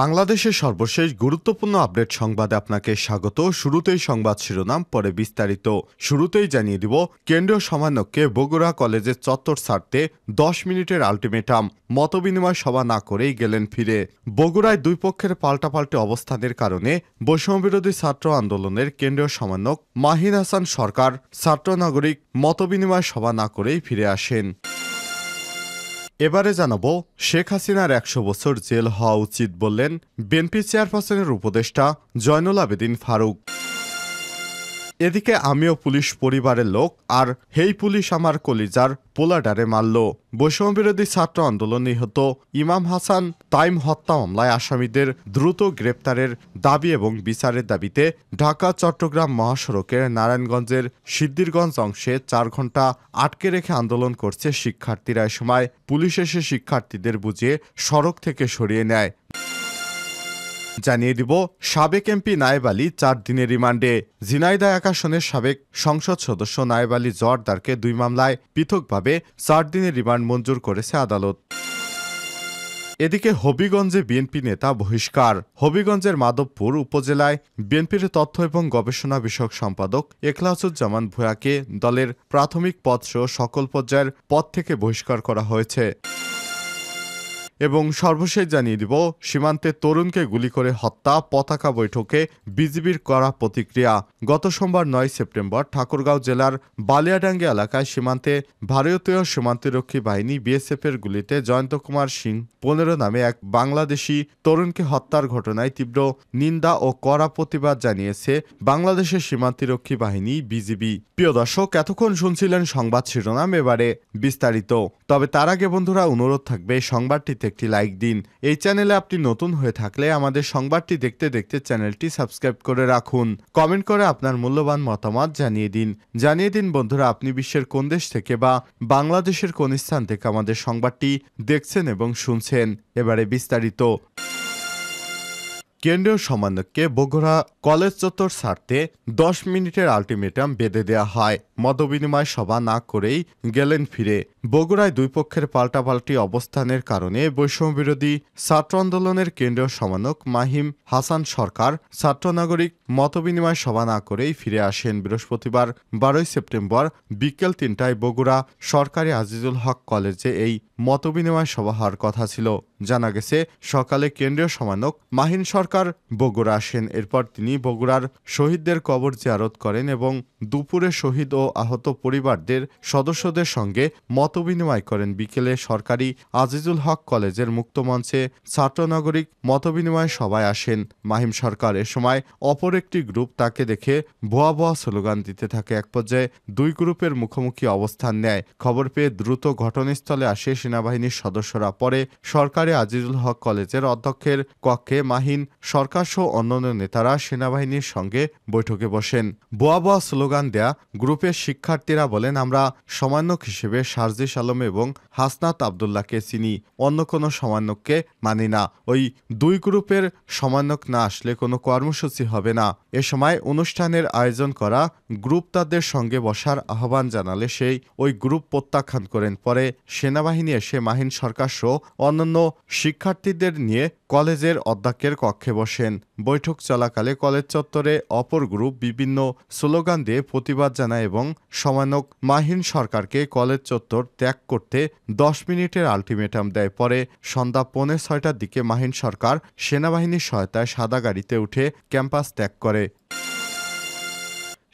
বাংলাদেশের সর্বশেষ গুরুত্বপূর্ণ আপডেট সংবাদে আপনাকে স্বাগত শুরুতেই সংবাদ শিরোনাম পরে বিস্তারিত শুরুতেই জানিয়ে দিব কেন্দ্রীয় সমানককে বগুড়া কলেজের চত্বর ছাড়তে দশ মিনিটের আলটিমেটাম মতবিনিময় সভা না করেই গেলেন ফিরে বগুড়ায় দুই পক্ষের পাল্টাপাল্টি অবস্থানের কারণে বৈষম্যবিরোধী ছাত্র আন্দোলনের কেন্দ্রীয় সমানক মাহিন হাসান সরকার ছাত্র নাগরিক মতবিনিময় সভা না করেই ফিরে আসেন এবারে জানাব শেখ হাসিনার একশো বছর জেল হওয়া উচিত বললেন বিএনপি চেয়ারপারসনের উপদেষ্টা জয়নুল আবেদিন ফারুক এদিকে আমিও পুলিশ পরিবারের লোক আর হেই পুলিশ আমার কলিজার পোলাডারে মারল বৈষম্যবিরোধী ছাত্র আন্দোলন নিহত ইমাম হাসান তাইম হত্যা মামলায় আসামিদের দ্রুত গ্রেপ্তারের দাবি এবং বিচারের দাবিতে ঢাকা চট্টগ্রাম মহাসড়কের নারায়ণগঞ্জের সিদ্দিরগঞ্জ অংশে চার ঘন্টা আটকে রেখে আন্দোলন করছে শিক্ষার্থীরা এ সময় পুলিশ এসে শিক্ষার্থীদের বুঝিয়ে সড়ক থেকে সরিয়ে নেয় জানিয়ে দিব সাবেক এমপি নায়েব আলী চার দিনের রিমান্ডে ঝিনাইদা আকাশনের সাবেক সংসদ সদস্য নায়েব আলী জোয়ারদারকে দুই মামলায় পৃথকভাবে চার দিনের রিমান্ড মঞ্জুর করেছে আদালত এদিকে হবিগঞ্জে বিএনপি নেতা বহিষ্কার হবিগঞ্জের মাধবপুর উপজেলায় বিএনপির তথ্য এবং গবেষণা বিষয়ক সম্পাদক এখলাসুজ্জামান ভূয়াকে দলের প্রাথমিক পদসহ সকল পর্যায়ের পদ থেকে বহিষ্কার করা হয়েছে এবং সর্বশেষ জানিয়ে দিব সীমান্তে তরুণকে গুলি করে হত্যা পতাকা বৈঠকে বিজিবির করা প্রতিক্রিয়া গত সোমবার নয় সেপ্টেম্বর ঠাকুরগাঁও জেলার বালিয়াডাঙ্গি এলাকায় সীমান্তে ভারতীয় সীমান্তরক্ষী বাহিনী বিএসএফের গুলিতে জয়ন্ত কুমার সিং পনেরো নামে এক বাংলাদেশি তরুণকে হত্যার ঘটনায় তীব্র নিন্দা ও কড়া প্রতিবাদ জানিয়েছে বাংলাদেশের সীমান্তরক্ষী বাহিনী বিজিবি প্রিয় দর্শক এতক্ষণ শুনছিলেন সংবাদ শিরোনাম এবারে বিস্তারিত তবে তার আগে বন্ধুরা অনুরোধ থাকবে সংবাদটিতে একটি লাইক দিন এই চ্যানেলে আপনি নতুন হয়ে থাকলে আমাদের সংবাদটি দেখতে দেখতে চ্যানেলটি সাবস্ক্রাইব করে রাখুন কমেন্ট করে আপনার মূল্যবান মতামত জানিয়ে দিন জানিয়ে দিন বন্ধুরা আপনি বিশ্বের কোন দেশ থেকে বা বাংলাদেশের কোন স্থান থেকে আমাদের সংবাদটি দেখছেন এবং শুনছেন এবারে বিস্তারিত কেন্দ্রীয় সমন্বয়ককে বগুড়া কলেজ চত্বর ছাড়তে দশ মিনিটের আলটিমেটাম বেঁধে দেয়া হয় মতবিনিময় সভা না করেই গেলেন ফিরে বগুড়ায় দুই পক্ষের পাল্টাপাল্টি অবস্থানের কারণে বৈষম্যবিরোধী ছাত্র আন্দোলনের কেন্দ্রীয় সমানক মাহিম হাসান সরকার ছাত্র নাগরিক মতবিনিময় সভা না করেই ফিরে আসেন বৃহস্পতিবার বারোই সেপ্টেম্বর বিকেল তিনটায় বগুড়া সরকারি আজিজুল হক কলেজে এই মতবিনিময় সভা হওয়ার কথা ছিল জানা গেছে সকালে কেন্দ্রীয় সমানক মাহিন সরকার বগুড়া আসেন এরপর তিনি বগুড়ার শহীদদের কবর জিয়ারত করেন এবং দুপুরে শহীদ ও আহত পরিবারদের সদস্যদের সঙ্গে মতবিনিময় করেন বিকেলে সরকারি আজিজুল হক কলেজের মুক্তমঞ্চে ছাত্রনাগরিক মতবিনিময় সভায় আসেন মাহিম সরকার এ সময় অপর একটি গ্রুপ তাকে দেখে ভুয়া ভুয়া স্লোগান দিতে থাকে এক পর্যায়ে দুই গ্রুপের মুখোমুখি অবস্থান নেয় খবর পেয়ে দ্রুত ঘটনাস্থলে আসে সেনাবাহিনীর সদস্যরা পরে সরকারি আজিজুল হক কলেজের অধ্যক্ষের কক্ষে মাহিন সরকারসহ অন্যান্য নেতারা সেনাবাহিনীর সঙ্গে বৈঠকে বসেন ভুয়া ভুয়া স্লোগান দেয়া গ্রুপের শিক্ষার্থীরা বলেন আমরা সমান্যক হিসেবে সারজিস আলম এবং হাসনাত আবদুল্লাহকে চিনি অন্য কোনো সমান্যককে মানি না ওই দুই গ্রুপের সমান্যক না আসলে কোনো কর্মসূচি হবে না এ সময় অনুষ্ঠানের আয়োজন করা গ্রুপ তাদের সঙ্গে বসার আহ্বান জানালে সেই ওই গ্রুপ প্রত্যাখ্যান করেন পরে সেনাবাহিনী এসে মাহিন সরকার সহ অন্যান্য শিক্ষার্থীদের নিয়ে কলেজের অধ্যক্ষের কক্ষে বসেন বৈঠক চলাকালে কলেজ চত্বরে অপর গ্রুপ বিভিন্ন স্লোগান দিয়ে প্রতিবাদ জানায় এবং সমানক মাহিন সরকারকে কলেজ চত্বর ত্যাগ করতে দশ মিনিটের আলটিমেটাম দেয় পরে সন্ধ্যা পৌনে ছয়টার দিকে মাহিন সরকার সেনাবাহিনীর সহায়তায় সাদা গাড়িতে উঠে ক্যাম্পাস ত্যাগ করে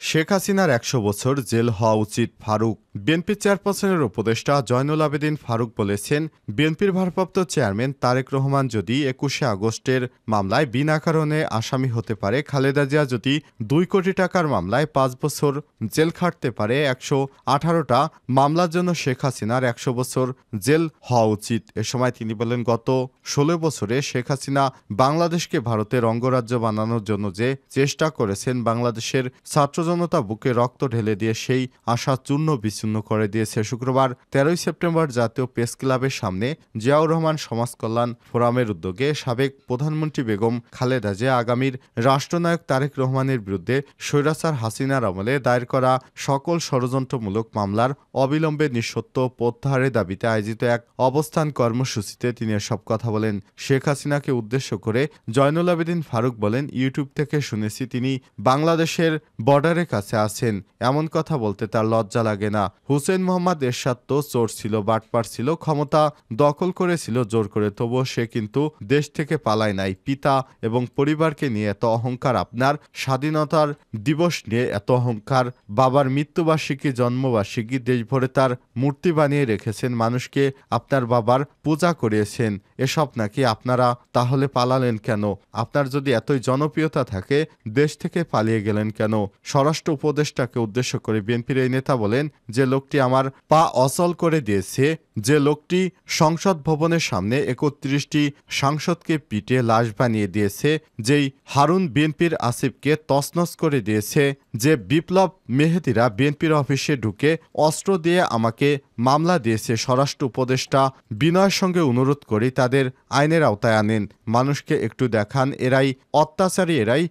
শেখ হাসিনার একশো বছর জেল হওয়া উচিত ফারুক বিএনপি চেয়ারপারসনের উপদেষ্টা জয়নুল আবেদিন ফারুক বলেছেন বিএনপির ভারপ্রাপ্ত চেয়ারম্যান তারেক রহমান যদি একুশে আগস্টের মামলায় বিনা কারণে আসামি হতে পারে খালেদা জিয়া যদি দুই কোটি টাকার মামলায় পাঁচ বছর জেল খাটতে পারে একশো আঠারোটা মামলার জন্য শেখ হাসিনার একশো বছর জেল হওয়া উচিত এ সময় তিনি বলেন গত ষোলো বছরে শেখ হাসিনা বাংলাদেশকে ভারতের অঙ্গরাজ্য বানানোর জন্য যে চেষ্টা করেছেন বাংলাদেশের ছাত্র জনতা বুকে রক্ত ঢেলে দিয়ে সেই আশা চূর্ণ বিচ্ছিন্ন করে দিয়েছে শুক্রবার তেরোই সেপ্টেম্বর জাতীয় প্রেস ক্লাবের সামনে জিয়াউর রহমান সমাজ কল্যাণ ফোরামের উদ্যোগে সাবেক প্রধানমন্ত্রী বেগম খালেদা জিয়া আগামীর রাষ্ট্রনায়ক তারেক রহমানের বিরুদ্ধে স্বৈরাচার হাসিনার আমলে দায়ের করা সকল ষড়যন্ত্রমূলক মামলার অবিলম্বে নিঃসত্ব প্রত্যাহারের দাবিতে আয়োজিত এক অবস্থান কর্মসূচিতে তিনি সব কথা বলেন শেখ হাসিনাকে উদ্দেশ্য করে জয়নুল আবেদিন ফারুক বলেন ইউটিউব থেকে শুনেছি তিনি বাংলাদেশের বর্ডারে সরকারের কাছে আসেন এমন কথা বলতে তার লজ্জা লাগে না হুসেন মোহাম্মদ এরশাদ তো চোর ছিল বাটপার ছিল ক্ষমতা দখল করেছিল জোর করে তবুও সে কিন্তু দেশ থেকে পালায় নাই পিতা এবং পরিবারকে নিয়ে এত অহংকার আপনার স্বাধীনতার দিবস নিয়ে এত অহংকার বাবার মৃত্যুবার্ষিকী জন্মবার্ষিকী দেশভরে তার মূর্তি বানিয়ে রেখেছেন মানুষকে আপনার বাবার পূজা করিয়েছেন এসব নাকি আপনারা তাহলে পালালেন কেন আপনার যদি এতই জনপ্রিয়তা থাকে দেশ থেকে পালিয়ে গেলেন কেন সরাসরি স্বরাষ্ট্র উপদেষ্টাকে উদ্দেশ্য করে বিএনপির এই নেতা বলেন যে লোকটি আমার পা অচল করে দিয়েছে যে লোকটি সংসদ ভবনের সামনে একত্রিশটি সাংসদকে পিটে লাশ বানিয়ে দিয়েছে যেই হারুন বিএনপির আসিফকে তসনস করে দিয়েছে যে বিপ্লব মেহেদিরা বিএনপির অফিসে ঢুকে অস্ত্র দিয়ে আমাকে মামলা দিয়েছে স্বরাষ্ট্র উপদেষ্টা বিনয়ের সঙ্গে অনুরোধ করে তাদের আইনের আওতায় আনেন মানুষকে একটু দেখান এরাই অত্যাচারী এরাই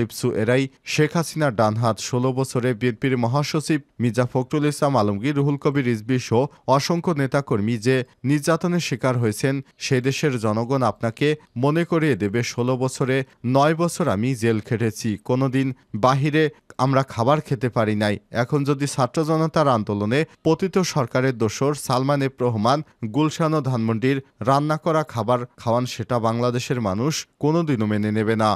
লিপসু এরাই শেখ হাসিনা ডানহাত ষোলো বছরে বিএনপির মহাসচিব মির্জা ফখরুল ইসলাম আলমগীর রুহুল কবির রিজবি সহ অসংখ্য নেতাকর্মী যে নির্যাতনের শিকার হয়েছেন সে দেশের জনগণ আপনাকে মনে করিয়ে দেবে ষোলো বছরে নয় বছর আমি জেল খেটেছি কোনোদিন বাহিরে আমরা খাবার খেতে পারি নাই এখন যদি ছাত্র জনতার আন্দোলনে পতিত সরকারের দোসর সালমান এফ রহমান গুলশান ও ধানমন্ডির রান্না করা খাবার খাওয়ান সেটা বাংলাদেশের মানুষ কোনোদিনও মেনে নেবে না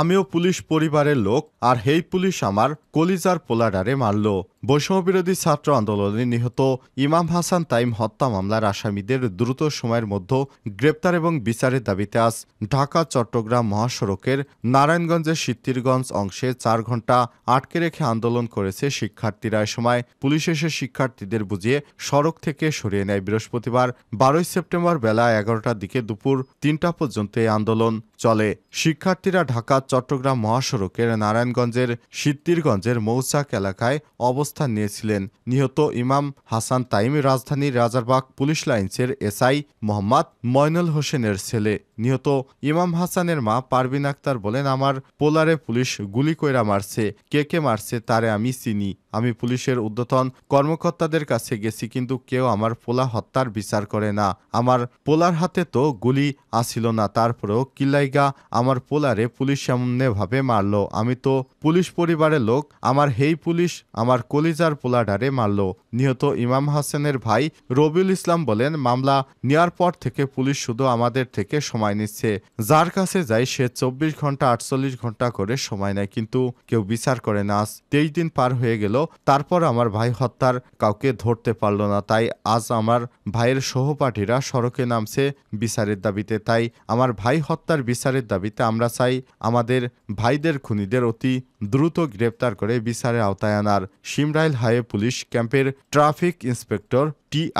আমিও পুলিশ পরিবারের লোক আর হেই পুলিশ আমার কলিজার পোলাডারে মারল বৈষম্যবিরোধী ছাত্র আন্দোলনে নিহত ইমাম হাসান তাইম হত্যা মামলার আসামিদের দ্রুত সময়ের মধ্যে গ্রেপ্তার এবং বিচারের দাবিতে আজ ঢাকা চট্টগ্রাম মহাসড়কের নারায়ণগঞ্জের সিদ্ধিরগঞ্জ অংশে চার ঘন্টা আটকে রেখে আন্দোলন করেছে শিক্ষার্থীরা এ সময় পুলিশ এসে শিক্ষার্থীদের বুঝিয়ে সড়ক থেকে সরিয়ে নেয় বৃহস্পতিবার বারোই সেপ্টেম্বর বেলা এগারোটার দিকে দুপুর তিনটা পর্যন্ত এই আন্দোলন চলে শিক্ষার্থীরা ঢাকা ডাকাত চট্টগ্রাম মহাসড়কের নারায়ণগঞ্জের সিদ্দিরগঞ্জের মৌচাক এলাকায় অবস্থান নিয়েছিলেন নিহত ইমাম হাসান তাইম রাজধানীর রাজারবাগ পুলিশ লাইন্সের এসআই মোহাম্মদ ময়নুল হোসেনের ছেলে নিহত ইমাম হাসানের মা পারবিন আক্তার বলেন আমার পোলারে পুলিশ গুলি কইরা মারছে কে কে মারছে তারে আমি চিনি আমি পুলিশের উদ্যতন কর্মকর্তাদের কাছে গেছি কিন্তু কেউ আমার পোলা হত্যার বিচার করে না আমার পোলার হাতে তো গুলি আসিল না তারপরেও কিল্লাইগা আমার পোলারে পুলিশ সামনেভাবে মারলো আমি তো পুলিশ পরিবারের লোক আমার হেই পুলিশ আমার কলিজার পোলাডারে মারল নিহত ইমাম হাসেনের ভাই রবিউল ইসলাম বলেন মামলা নেওয়ার পর থেকে পুলিশ শুধু আমাদের থেকে সময় নিচ্ছে যার কাছে যাই সে চব্বিশ ঘন্টা আটচল্লিশ ঘন্টা করে সময় নেয় কিন্তু কেউ বিচার করে না তেইশ দিন পার হয়ে গেল তারপর আমার ভাই হত্যার কাউকে ধরতে পারল না তাই আজ আমার ভাইয়ের সহপাঠীরা সড়কে নামছে বিচারের দাবিতে তাই আমার ভাই হত্যার বিচারের দাবিতে আমরা চাই আমাদের ভাইদের খুনিদের অতি দ্রুত গ্রেপ্তার করে বিচারে আওতায় আনার সিমরাইল হায়ে পুলিশ ক্যাম্পের ট্রাফিক ইন্সপেক্টর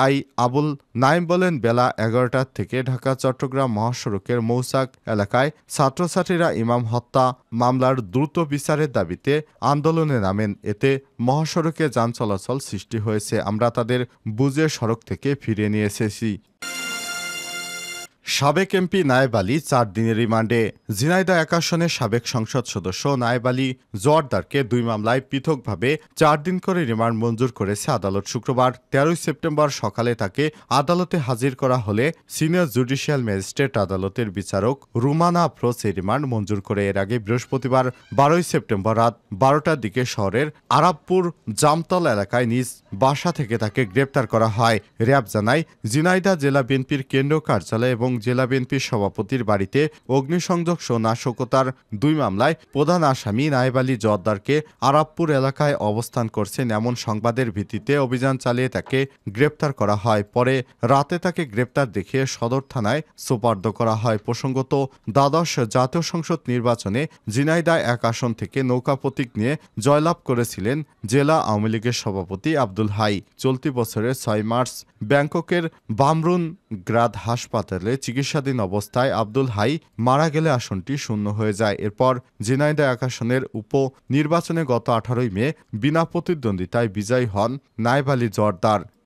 আই আবুল নাইম বলেন বেলা এগারোটার থেকে ঢাকা চট্টগ্রাম মহাসড়কের মৌসাক এলাকায় ছাত্রছাত্রীরা ইমাম হত্যা মামলার দ্রুত বিচারের দাবিতে আন্দোলনে নামেন এতে মহাসড়কে যান চলাচল সৃষ্টি হয়েছে আমরা তাদের বুঝে সড়ক থেকে ফিরিয়ে নিয়ে এসেছি সাবেক এমপি নায়েব আলী চার দিনের রিমান্ডে ঝিনাইদা এক আসনের সাবেক সংসদ সদস্য নায়েব আলী জোয়ারদারকে দুই মামলায় পৃথকভাবে চার দিন করে রিমান্ড মঞ্জুর করেছে আদালত শুক্রবার তেরোই সেপ্টেম্বর সকালে তাকে আদালতে হাজির করা হলে সিনিয়র জুডিশিয়াল ম্যাজিস্ট্রেট আদালতের বিচারক রুমানা আফরোজ এই রিমান্ড মঞ্জুর করে এর আগে বৃহস্পতিবার বারোই সেপ্টেম্বর রাত বারোটার দিকে শহরের আরাবপুর জামতল এলাকায় নিজ বাসা থেকে তাকে গ্রেপ্তার করা হয় র্যাব জানায় জিনাইদা জেলা বিএনপির কেন্দ্র কার্যালয় এবং জেলা বিএনপির সভাপতির বাড়িতে অগ্নিসংযোগ সহ নাশকতার দুই মামলায় প্রধান আসামি নায়েব আলী জর্দারকে আরাবপুর এলাকায় অবস্থান করছেন এমন সংবাদের ভিত্তিতে অভিযান চালিয়ে তাকে গ্রেপ্তার করা হয় পরে রাতে তাকে গ্রেপ্তার দেখিয়ে সদর থানায় সোপার্দ করা হয় প্রসঙ্গত দ্বাদশ জাতীয় সংসদ নির্বাচনে জিনাইদা এক আসন থেকে নৌকা প্রতীক নিয়ে জয়লাভ করেছিলেন জেলা আওয়ামী লীগের সভাপতি আব্দুল হাই চলতি বছরের ছয় মার্চ ব্যাংককের বামরুন গ্রাদ হাসপাতালে চিকিৎসাধীন অবস্থায় আব্দুল হাই মারা গেলে আসনটি শূন্য হয়ে যায় এরপর ঝিনাইদা আকাশনের উপ নির্বাচনে গত আঠারোই মে বিনা প্রতিদ্বন্দ্বিতায় বিজয়ী হন নাইব আলী জর্দার